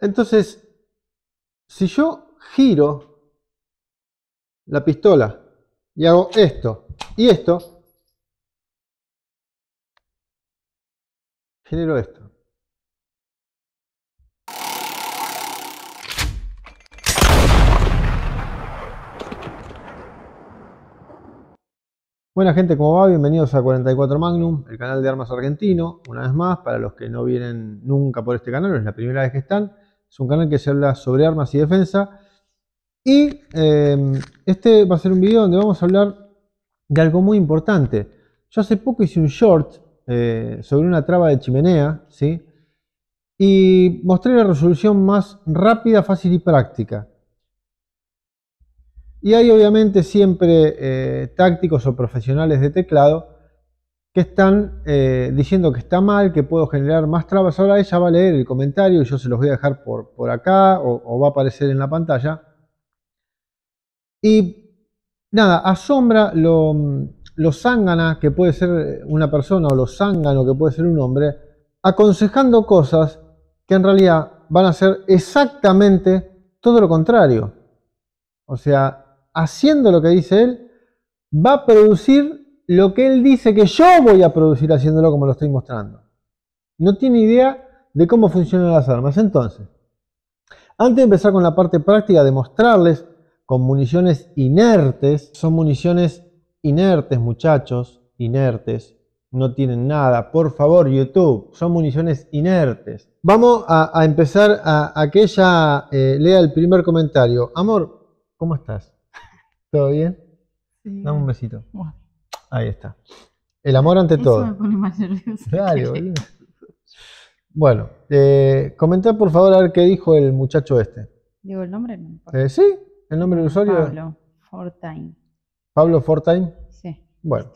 Entonces, si yo giro la pistola y hago esto y esto, genero esto. Buena gente, ¿cómo va? Bienvenidos a 44 Magnum, el canal de armas argentino. Una vez más, para los que no vienen nunca por este canal, es la primera vez que están. Es un canal que se habla sobre armas y defensa. Y em, este va a ser un video donde vamos a hablar de algo muy importante. Yo hace poco hice un short eh, sobre una traba de chimenea, ¿sí? Y mostré la resolución más rápida, fácil y práctica. Y hay obviamente siempre eh, tácticos o profesionales de teclado están eh, diciendo que está mal, que puedo generar más trabas. Ahora ella va a leer el comentario y yo se los voy a dejar por, por acá o, va a aparecer en la pantalla. Y nada, asombra lo, lo zángana que puede ser una persona o lo zángano que puede ser un hombre, aconsejando cosas que en realidad van a ser exactamente todo lo contrario. O sea, haciendo lo que dice él, va a producir lo que él dice que yo voy a producir haciéndolo como lo estoy mostrando. No tiene idea de cómo funcionan las armas. Entonces, antes de empezar con la parte práctica de mostrarles con municiones inertes, son municiones inertes muchachos, inertes, no tienen nada. Por favor, YouTube, son municiones inertes. Vamos a, empezar a, que ella eh, lea el primer comentario. Amor, ¿cómo estás? ¿Todo bien? Sí. Dame un besito. Ahí está. El amor ante Eso todo. Me pone más Bueno, eh, por favor a ver qué dijo el muchacho este. Digo el nombre, no eh, sí, el nombre del ah, usuario. Pablo Fortain. Pablo Fortain. Sí. Bueno.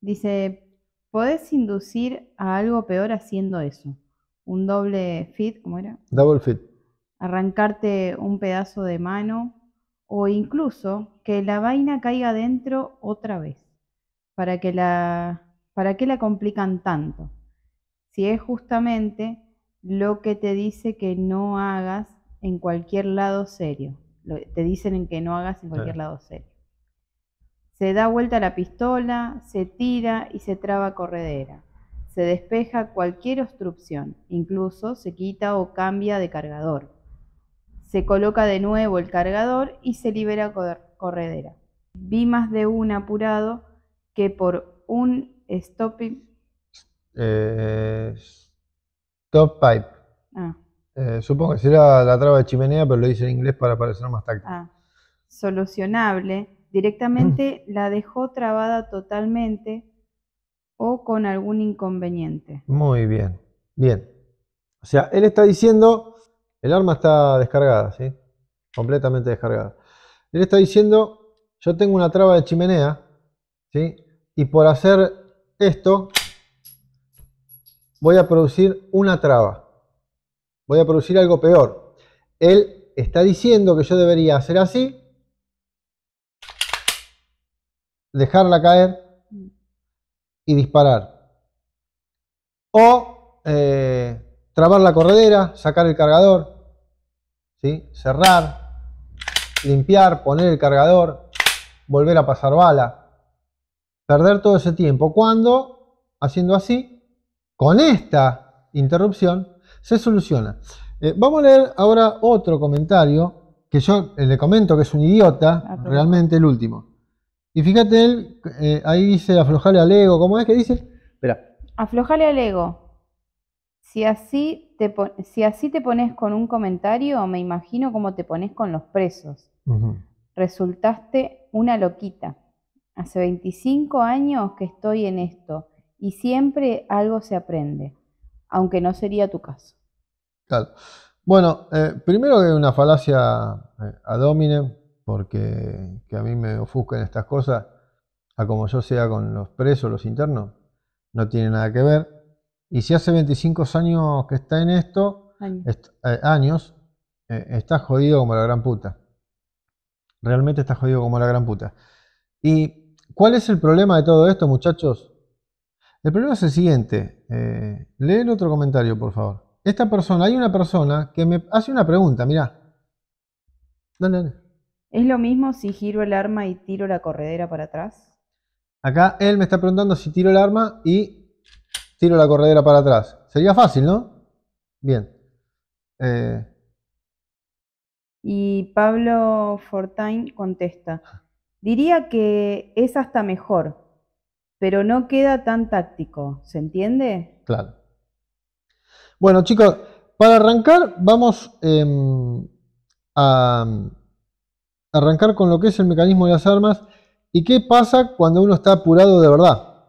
Dice, podés inducir a algo peor haciendo eso. Un doble fit, ¿cómo era? Double fit. Arrancarte un pedazo de mano o incluso que la vaina caiga dentro otra vez. ¿Para qué la, para la complican tanto? Si es justamente lo que te dice que no hagas en cualquier lado serio. te dicen en que no hagas en cualquier lado serio. Se da vuelta la pistola, se tira y se traba corredera. Se despeja cualquier obstrucción, incluso se quita o cambia de cargador. Se coloca de nuevo el cargador y se libera corredera. Vi más de un apurado que por un stop pipe. pipe. supongo que será la traba de chimenea, pero lo dice en inglés para parecer más táctico. Ah, solucionable. Directamente la dejó trabada totalmente o con algún inconveniente. Muy bien. Bien. O sea, él está diciendo, el arma está descargada, ¿sí? Completamente descargada. Él está diciendo, yo tengo una traba de chimenea y por hacer esto, voy a producir una traba. Voy a producir algo peor. Él está diciendo que yo debería hacer así, dejarla caer y disparar. O eh, trabar la corredera, sacar el cargador, cerrar, limpiar, poner el cargador, volver a pasar bala perder todo ese tiempo. Cuando, haciendo así, con esta interrupción, se soluciona. Eh, vamos a leer ahora otro comentario, que yo eh, le comento que es un idiota, ah, realmente el último. Y fíjate él, eh, ahí dice aflojale al ego, ¿cómo es que dice? Espera. Aflojale al ego. Si así, te si así te pones con un comentario, me imagino cómo te pones con los presos. Resultaste una loquita. Hace 25 años que estoy en esto y siempre algo se aprende, aunque no sería tu caso. Claro. Bueno, eh, primero que una falacia eh, a domine, porque que a mí me ofuscan estas cosas, a como yo sea con los presos, los internos, no tiene nada que ver. Y si hace 25 años que está en esto, años, eh, años está jodido como la gran puta. Realmente está jodido como la gran puta. Y ¿Cuál es el problema de todo esto, muchachos? El problema es el siguiente. Eh, Leen otro comentario, por favor. Esta persona, hay una persona que me hace una pregunta, mirá. Dale, dale. ¿Es lo mismo si giro el arma y tiro la corredera para atrás? Acá él me está preguntando si tiro el arma y tiro la corredera para atrás. Sería fácil, ¿no? Bien. Eh, y Pablo Fortain contesta. Diría que es hasta mejor, pero no queda tan táctico, ¿se entiende? Claro. Bueno, chicos, para arrancar vamos em, a arrancar con lo que es el mecanismo de las armas y qué pasa cuando uno está apurado de verdad.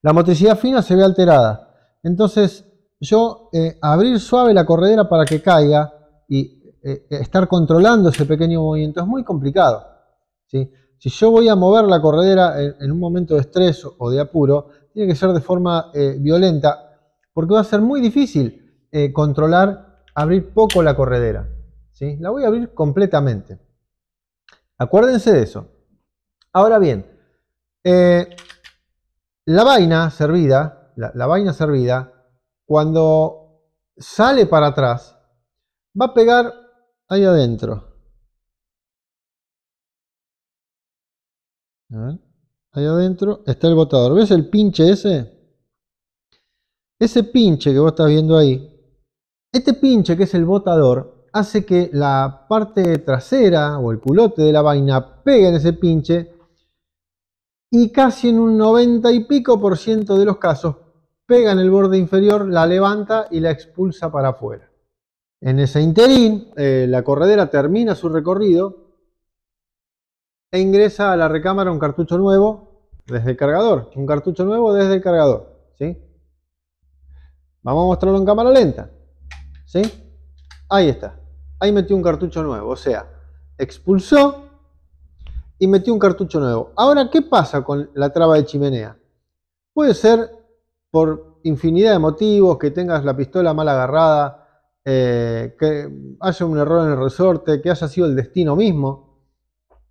La motricidad fina se ve alterada. Entonces, yo eh, abrir suave la corredera para que caiga y eh, estar controlando ese pequeño movimiento es muy complicado. ¿sí? Si yo voy a mover la corredera en, un momento de estrés o de apuro, tiene que ser de forma eh, violenta, porque va a ser muy difícil eh, controlar, abrir poco la corredera. La voy a abrir completamente. Acuérdense de eso. Ahora bien, eh, la vaina servida, la, la vaina servida, cuando sale para atrás, va a pegar ahí adentro. Ahí adentro está el botador. ¿Ves el pinche ese? Ese pinche que vos estás viendo ahí. Este pinche que es el botador hace que la parte trasera o el culote de la vaina pegue en ese pinche y casi en un 90 y pico por ciento de los casos pega en el borde inferior, la levanta y la expulsa para afuera. En ese interín, eh, la corredera termina su recorrido, e ingresa a la recámara un cartucho nuevo desde el cargador. Un cartucho nuevo desde el cargador. ¿sí? Vamos a mostrarlo en cámara lenta. ¿sí? Ahí está. Ahí metió un cartucho nuevo. O sea, expulsó y metió un cartucho nuevo. Ahora, ¿qué pasa con la traba de chimenea? Puede ser por infinidad de motivos, que tengas la pistola mal agarrada, eh, que haya un error en el resorte, que haya sido el destino mismo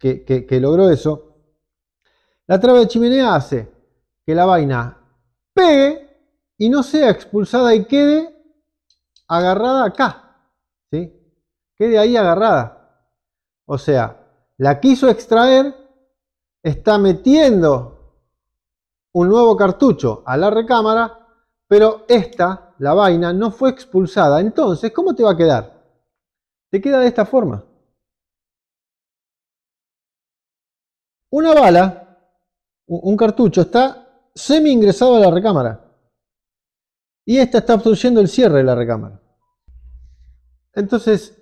que, logró eso. La traba de chimenea hace que la vaina pegue y no sea expulsada y quede agarrada acá. ¿sí? Quede ahí agarrada. O sea, la quiso extraer, está metiendo un nuevo cartucho a la recámara, pero esta, la vaina, no fue expulsada. Entonces, ¿cómo te va a quedar? Te queda de esta forma. una bala, un cartucho, está semi ingresado a la recámara. Y esta está obstruyendo el cierre de la recámara. Entonces,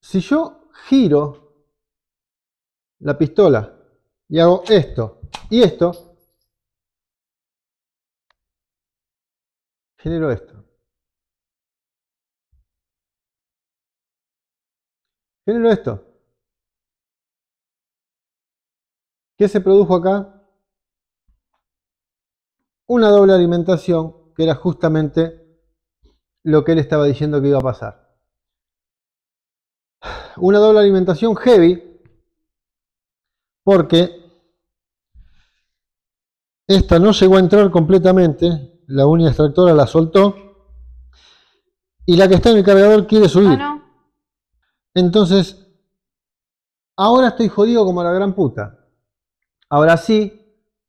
si yo giro la pistola y hago esto y esto, genero esto. Genero esto. se produjo acá? Una doble alimentación que era justamente lo que él estaba diciendo que iba a pasar. Una doble alimentación heavy porque esta no llegó a entrar completamente, la uña extractora la soltó y la que está en el cargador quiere subir. Ah, Entonces, ahora estoy jodido como la gran puta. Ahora sí,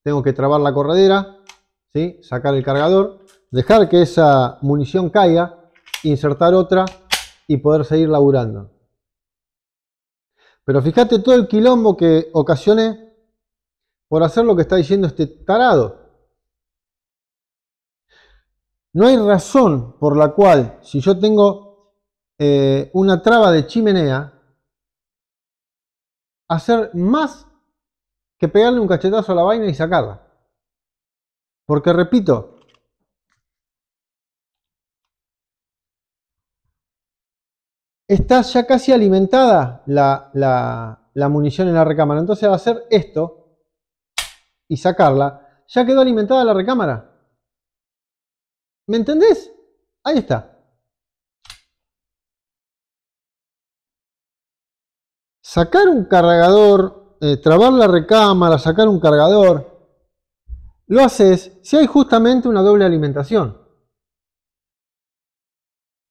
tengo que trabar la corredera, sacar el cargador, dejar que esa munición caiga, insertar otra y poder seguir laburando. Pero fíjate todo el quilombo que ocasioné por hacer lo que está diciendo este tarado. No hay razón por la cual, si yo tengo eh, una traba de chimenea, hacer más que pegarle un cachetazo a la vaina y sacarla. Porque repito, está ya casi alimentada la, la, munición en la recámara. Entonces a hacer esto y sacarla, ya quedó alimentada la recámara. ¿Me entendés? Ahí está. Sacar un cargador eh, trabar la recámara, sacar un cargador, lo haces si hay justamente una doble alimentación.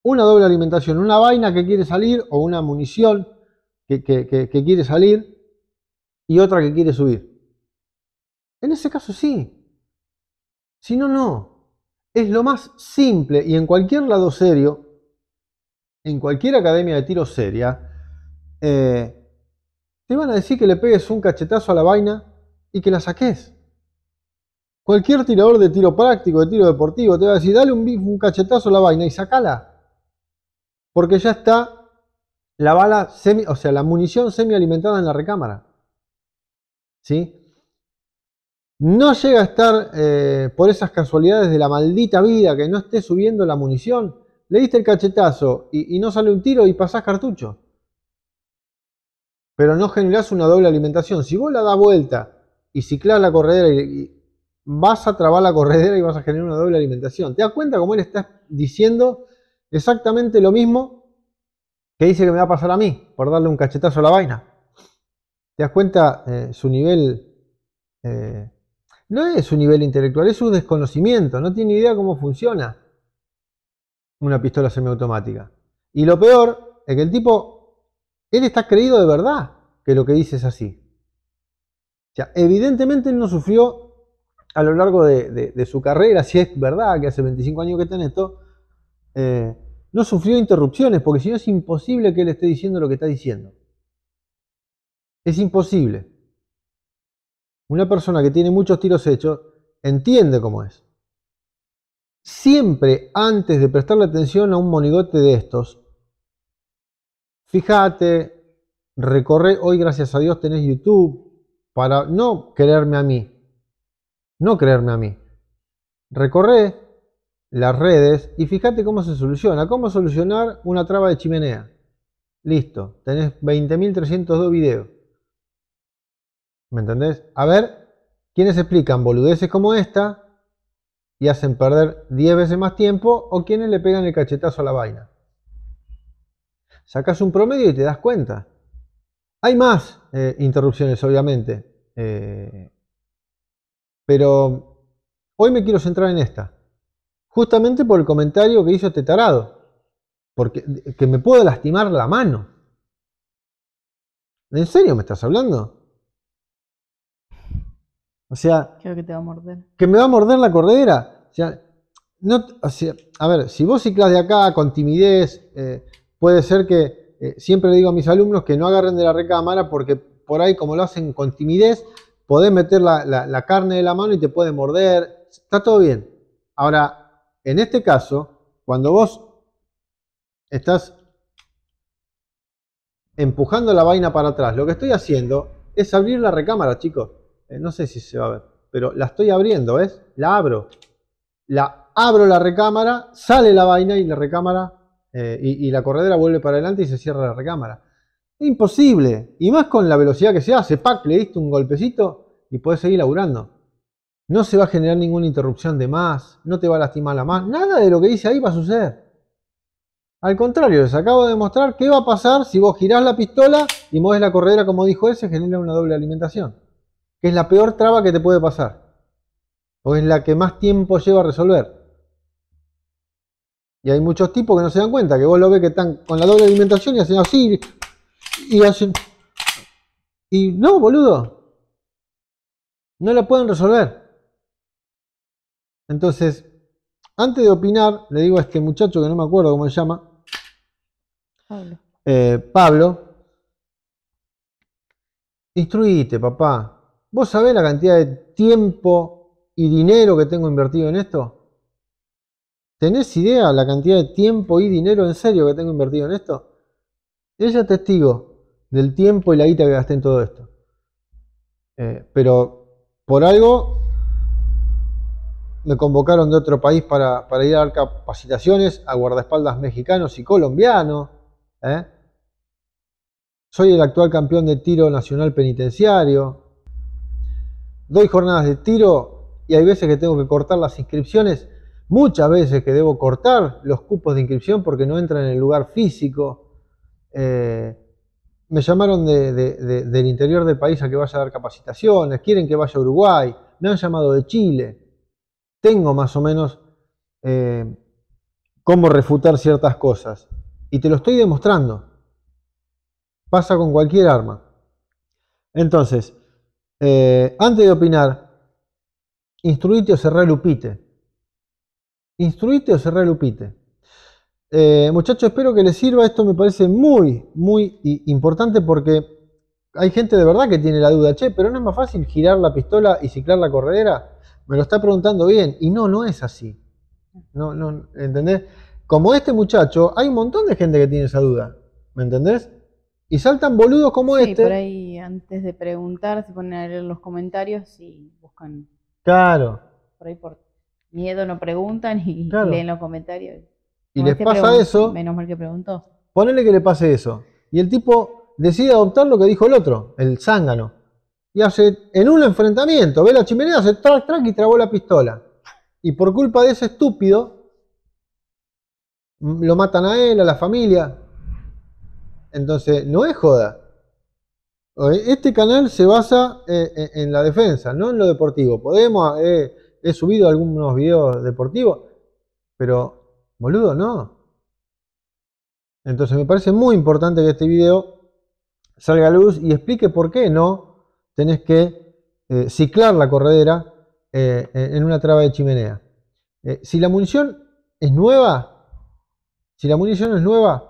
Una doble alimentación, una vaina que quiere salir o una munición que, quiere salir y otra que quiere subir. En ese caso sí. Si no, no. Es lo más simple y en cualquier lado serio, en cualquier academia de tiro seria, eh, te van a decir que le pegues un cachetazo a la vaina y que la saques. Cualquier tirador de tiro práctico, de tiro deportivo, te va a decir, dale un, un cachetazo a la vaina y sacala. Porque ya está la bala, semi, o sea, la munición semi alimentada en la recámara. ¿Sí? No llega a estar eh, por esas casualidades de la maldita vida que no esté subiendo la munición. Le diste el cachetazo y, y no sale un tiro y pasás cartucho pero no generas una doble alimentación. Si vos la das vuelta y ciclas la corredera, y vas a trabar la corredera y vas a generar una doble alimentación. ¿Te das cuenta cómo él está diciendo exactamente lo mismo que dice que me va a pasar a mí por darle un cachetazo a la vaina? ¿Te das cuenta eh, su nivel? Eh, no es su nivel intelectual, es su desconocimiento. No tiene idea cómo funciona una pistola semiautomática. Y lo peor es que el tipo él está creído de verdad que lo que dice es así. O evidentemente él no sufrió a lo largo de, su carrera, si es verdad que hace 25 años que está en esto, eh, no sufrió interrupciones, porque si no es imposible que él esté diciendo lo que está diciendo. Es imposible. Una persona que tiene muchos tiros hechos entiende cómo es. Siempre antes de prestarle atención a un monigote de estos, Fíjate, recorre hoy gracias a Dios tenés YouTube para no creerme a mí, no creerme a mí. Recorre las redes y fíjate cómo se soluciona, cómo solucionar una traba de chimenea. Listo, tenés 20.302 videos. ¿Me entendés? A ver, ¿quiénes explican boludeces como esta y hacen perder 10 veces más tiempo o quienes le pegan el cachetazo a la vaina? sacas un promedio y te das cuenta. Hay más eh, interrupciones, obviamente, eh, pero hoy me quiero centrar en esta, justamente por el comentario que hizo este tarado, porque que me puedo lastimar la mano. ¿En serio me estás hablando? O sea, Creo que te va a morder. Que me va a morder la cordera. no, a ver, si vos ciclas de acá con timidez, eh, puede ser que eh, siempre le digo a mis alumnos que no agarren de la recámara porque por ahí como lo hacen con timidez, podés meter la, carne de la mano y te puede morder, está todo bien. Ahora, en este caso, cuando vos estás empujando la vaina para atrás, lo que estoy haciendo es abrir la recámara, chicos. Eh, no sé si se va a ver, pero la estoy abriendo, ¿ves? La abro. La abro la recámara, sale la vaina y la recámara eh, y, la corredera vuelve para adelante y se cierra la recámara. imposible. Y más con la velocidad que se hace. Pac, le diste un golpecito y puedes seguir laburando. No se va a generar ninguna interrupción de más, no te va a lastimar la más. Nada de lo que dice ahí va a suceder. Al contrario, les acabo de mostrar qué va a pasar si vos girás la pistola y mueves la corredera, como dijo ese se genera una doble alimentación, que es la peor traba que te puede pasar, o es la que más tiempo lleva a resolver. Y hay muchos tipos que no se dan cuenta, que vos lo ves que están con la doble alimentación y hacen así. Y hacen. Y no, boludo. No la pueden resolver. Entonces, antes de opinar, le digo a este muchacho que no me acuerdo cómo se llama. Pablo. Eh, Pablo. Instruíte, papá. ¿Vos sabés la cantidad de tiempo y dinero que tengo invertido en esto? ¿Tenés idea la cantidad de tiempo y dinero en serio que tengo invertido en esto? Ella es testigo del tiempo y la guita que gasté en todo esto. Eh, pero por algo me convocaron de otro país para, ir a dar capacitaciones a guardaespaldas mexicanos y colombianos. ¿eh? Soy el actual campeón de tiro nacional penitenciario. Doy jornadas de tiro y hay veces que tengo que cortar las inscripciones muchas veces que debo cortar los cupos de inscripción porque no entran en el lugar físico. Eh, me llamaron del interior del país a que vaya a dar capacitaciones, quieren que vaya a Uruguay, me han llamado de Chile. Tengo más o menos eh, cómo refutar ciertas cosas. Y te lo estoy demostrando. Pasa con cualquier arma. Entonces, eh, antes de opinar, instruite o cerrá el Instruite o cerré Lupite. Eh, muchachos, espero que les sirva. Esto me parece muy, muy importante porque hay gente de verdad que tiene la duda, che, pero no es más fácil girar la pistola y ciclar la corredera. Me lo está preguntando bien. Y no, no es así. No, no, ¿entendés? Como este muchacho, hay un montón de gente que tiene esa duda. ¿Me entendés? Y saltan boludos como sí, este. Por ahí, antes de preguntar, se ponen a leer los comentarios y buscan. Claro. Por ahí por miedo no preguntan y leen los comentarios. Y les este pasa eso. Menos mal que preguntó. Ponele que le pase eso. Y el tipo decide adoptar lo que dijo el otro, el zángano. Y hace, en un enfrentamiento, ve la chimenea, hace track, track y trabó la pistola. Y por culpa de ese estúpido, lo matan a él, a la familia. Entonces, no es joda. Este canal se basa eh, eh, en la defensa, no en lo deportivo. Podemos eh, he subido algunos videos deportivos, pero boludo, no. Entonces me parece muy importante que este video salga a luz y explique por qué no tenés que eh, ciclar la corredera eh, en una traba de chimenea. Eh, si la munición es nueva, si la munición es nueva,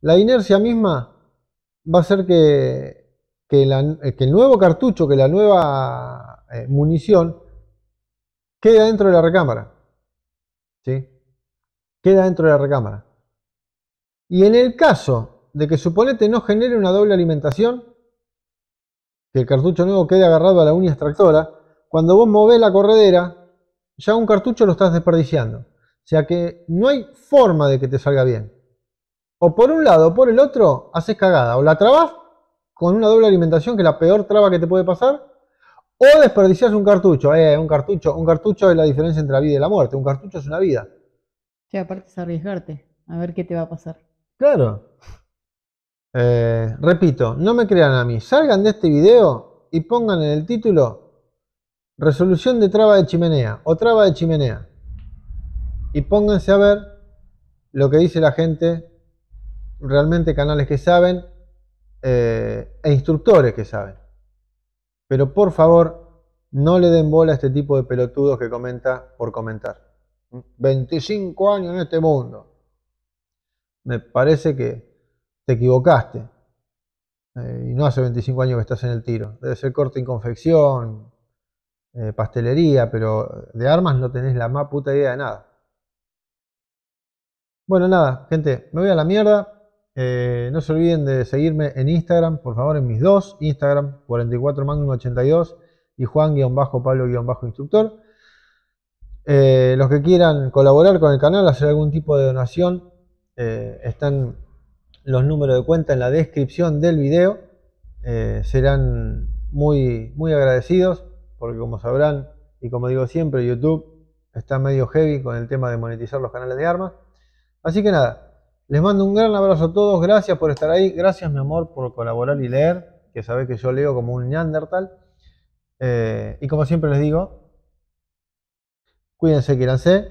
la inercia misma va a hacer que el nuevo cartucho, que la nueva munición queda dentro de la recámara. ¿Sí? Queda dentro de la recámara. Y en el caso de que suponete no genere una doble alimentación, que el cartucho nuevo quede agarrado a la uña extractora, cuando vos movés la corredera, ya un cartucho lo estás desperdiciando. O sea que no hay forma de que te salga bien. O por un lado o por el otro, haces cagada. O la trabas con una doble alimentación, que es la peor traba que te puede pasar, o desperdicias un cartucho, eh, un cartucho, un cartucho es la diferencia entre la vida y la muerte, un cartucho es una vida. Sí, aparte es arriesgarte, a ver qué te va a pasar. Claro. Eh, repito, no me crean a mí, salgan de este video y pongan en el título resolución de traba de chimenea o traba de chimenea y pónganse a ver lo que dice la gente, realmente canales que saben eh, e instructores que saben. Pero por favor, no le den bola a este tipo de pelotudos que comenta por comentar. 25 años en este mundo. Me parece que te equivocaste. Eh, y no hace 25 años que estás en el tiro. Debe ser corte y confección, eh, pastelería, pero de armas no tenés la más puta idea de nada. Bueno, nada, gente, me voy a la mierda. Eh, no se olviden de seguirme en Instagram, por favor, en mis dos, Instagram 44magnum82 y Juan-Pablo-Instructor. Eh, los que quieran colaborar con el canal, hacer algún tipo de donación, eh, están los números de cuenta en la descripción del video. serán muy, muy agradecidos porque como sabrán y como digo siempre, YouTube está medio heavy con el tema de monetizar los canales de armas. Así que nada, les mando un gran abrazo a todos, gracias por estar ahí, gracias mi amor por colaborar y leer, que sabés que yo leo como un neandertal. Eh, y como siempre les digo, cuídense, quírense.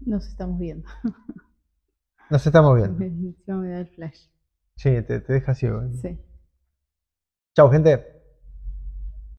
Nos estamos viendo. Nos estamos viendo. me da el flash. Sí, te, deja ciego. ¿eh? Sí. Chao, gente.